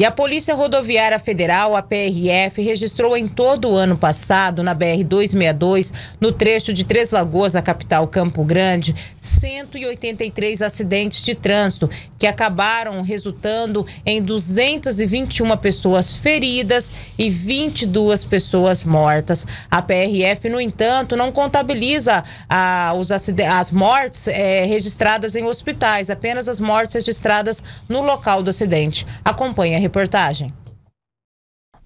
E a Polícia Rodoviária Federal, a PRF, registrou em todo o ano passado, na BR-262, no trecho de Três Lagoas, a capital Campo Grande, 183 acidentes de trânsito, que acabaram resultando em 221 pessoas feridas e 22 pessoas mortas. A PRF, no entanto, não contabiliza a, ah, os as mortes eh, registradas em hospitais, apenas as mortes registradas no local do acidente. Acompanhe a Reportagem.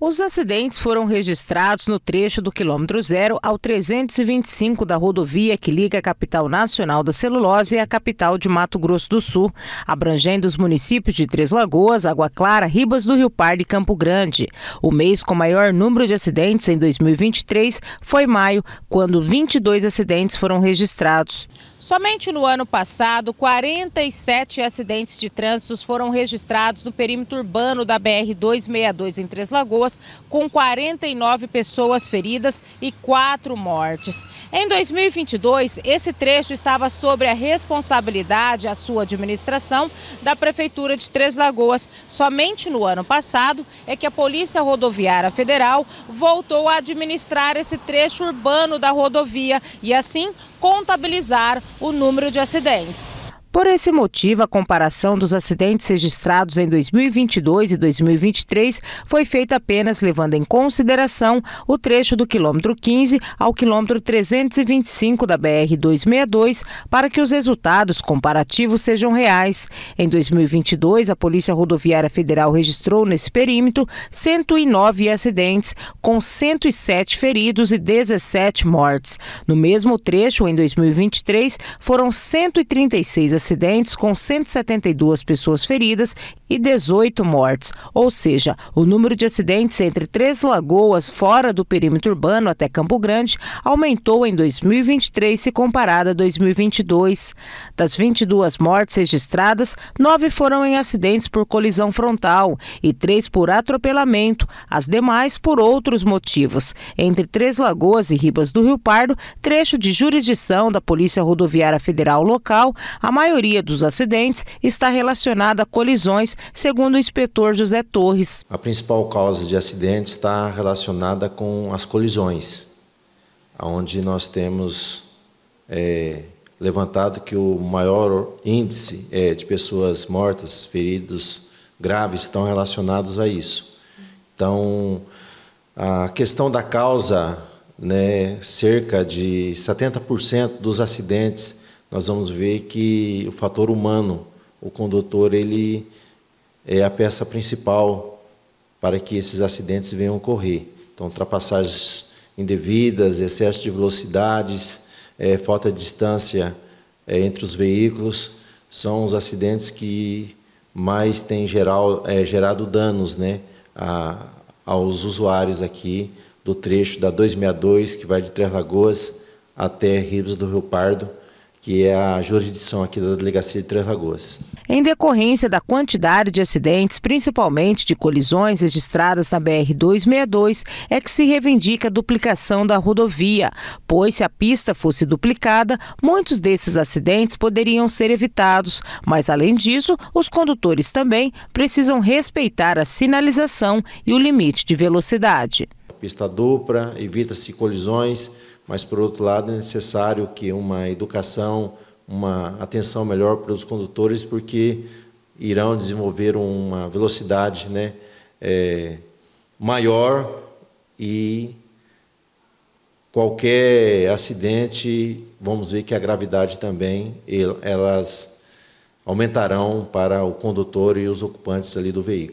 Os acidentes foram registrados no trecho do quilômetro zero ao 325 da rodovia que liga a capital nacional da celulose à capital de Mato Grosso do Sul, abrangendo os municípios de Três Lagoas, Água Clara, Ribas do Rio Pardo e Campo Grande. O mês com maior número de acidentes em 2023 foi maio, quando 22 acidentes foram registrados. Somente no ano passado, 47 acidentes de trânsito foram registrados no perímetro urbano da BR 262 em Três Lagoas com 49 pessoas feridas e 4 mortes. Em 2022, esse trecho estava sobre a responsabilidade, a sua administração, da Prefeitura de Três Lagoas. Somente no ano passado é que a Polícia Rodoviária Federal voltou a administrar esse trecho urbano da rodovia e, assim, contabilizar o número de acidentes. Por esse motivo, a comparação dos acidentes registrados em 2022 e 2023 foi feita apenas levando em consideração o trecho do quilômetro 15 ao quilômetro 325 da BR 262 para que os resultados comparativos sejam reais. Em 2022, a Polícia Rodoviária Federal registrou nesse perímetro 109 acidentes, com 107 feridos e 17 mortes. No mesmo trecho, em 2023, foram 136 acidentes acidentes, com 172 pessoas feridas e 18 mortes. Ou seja, o número de acidentes entre Três Lagoas, fora do perímetro urbano até Campo Grande, aumentou em 2023 se comparado a 2022. Das 22 mortes registradas, nove foram em acidentes por colisão frontal e três por atropelamento, as demais por outros motivos. Entre Três Lagoas e Ribas do Rio Pardo, trecho de jurisdição da Polícia Rodoviária Federal local, a maioria maioria dos acidentes está relacionada a colisões, segundo o inspetor José Torres. A principal causa de acidentes está relacionada com as colisões, onde nós temos é, levantado que o maior índice é, de pessoas mortas, feridos graves, estão relacionados a isso. Então, a questão da causa, né, cerca de 70% dos acidentes nós vamos ver que o fator humano, o condutor, ele é a peça principal para que esses acidentes venham ocorrer. Então, ultrapassagens indevidas, excesso de velocidades, é, falta de distância é, entre os veículos, são os acidentes que mais têm geral, é, gerado danos né, a, aos usuários aqui do trecho da 262, que vai de Três Lagoas até Ribos do Rio Pardo, que é a jurisdição aqui da Delegacia de Três Lagoas. Em decorrência da quantidade de acidentes, principalmente de colisões registradas na BR-262, é que se reivindica a duplicação da rodovia, pois se a pista fosse duplicada, muitos desses acidentes poderiam ser evitados. Mas, além disso, os condutores também precisam respeitar a sinalização e o limite de velocidade. pista dupla, evita-se colisões mas, por outro lado, é necessário que uma educação, uma atenção melhor para os condutores, porque irão desenvolver uma velocidade né, é, maior e qualquer acidente, vamos ver que a gravidade também, elas aumentarão para o condutor e os ocupantes ali do veículo.